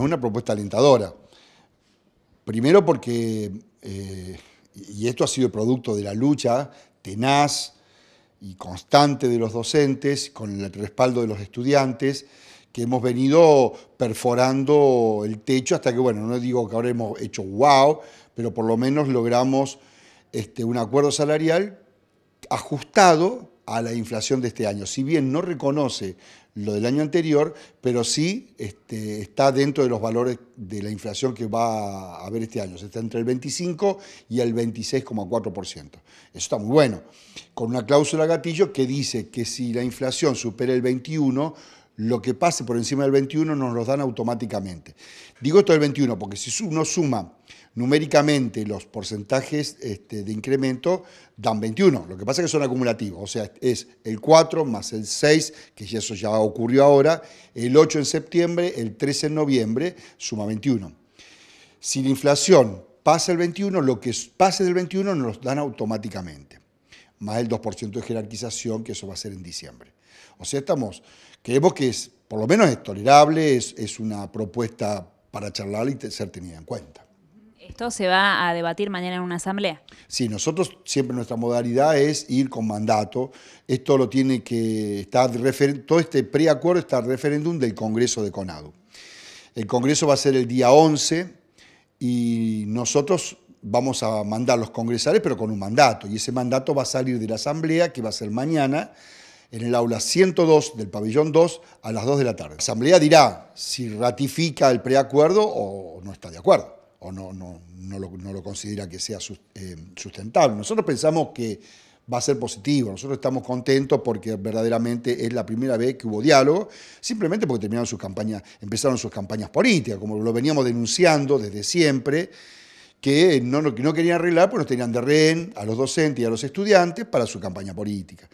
es una propuesta alentadora. Primero porque, eh, y esto ha sido producto de la lucha tenaz y constante de los docentes, con el respaldo de los estudiantes, que hemos venido perforando el techo hasta que, bueno, no digo que ahora hemos hecho wow, pero por lo menos logramos este, un acuerdo salarial ajustado a la inflación de este año. Si bien no reconoce lo del año anterior, pero sí este, está dentro de los valores de la inflación que va a haber este año. Está entre el 25 y el 26,4%. Eso está muy bueno. Con una cláusula gatillo que dice que si la inflación supera el 21, lo que pase por encima del 21 nos lo dan automáticamente. Digo esto del 21 porque si uno suma numéricamente los porcentajes este, de incremento dan 21. Lo que pasa es que son acumulativos, o sea, es el 4 más el 6, que eso ya ocurrió ahora, el 8 en septiembre, el 13 en noviembre, suma 21. Si la inflación pasa el 21, lo que pase del 21 nos lo dan automáticamente más el 2% de jerarquización, que eso va a ser en diciembre. O sea, estamos, creemos que es, por lo menos es tolerable, es, una propuesta para charlar y ser tenida en cuenta. ¿Esto se va a debatir mañana en una asamblea? Sí, nosotros siempre nuestra modalidad es ir con mandato. Esto lo tiene que estar, todo este preacuerdo está referéndum del Congreso de Conado. El Congreso va a ser el día 11 y nosotros vamos a mandar los congresales, pero con un mandato, y ese mandato va a salir de la Asamblea, que va a ser mañana, en el aula 102 del pabellón 2 a las 2 de la tarde. La Asamblea dirá si ratifica el preacuerdo o no está de acuerdo, o no, no, lo, considera que sea eh, sustentable. Nosotros pensamos que va a ser positivo, nosotros estamos contentos porque verdaderamente es la primera vez que hubo diálogo, simplemente porque terminaron sus campañas, empezaron sus campañas políticas, como lo veníamos denunciando desde siempre, que no, querían arreglar, pues no tenían de rehén a los docentes y a los estudiantes para su campaña política.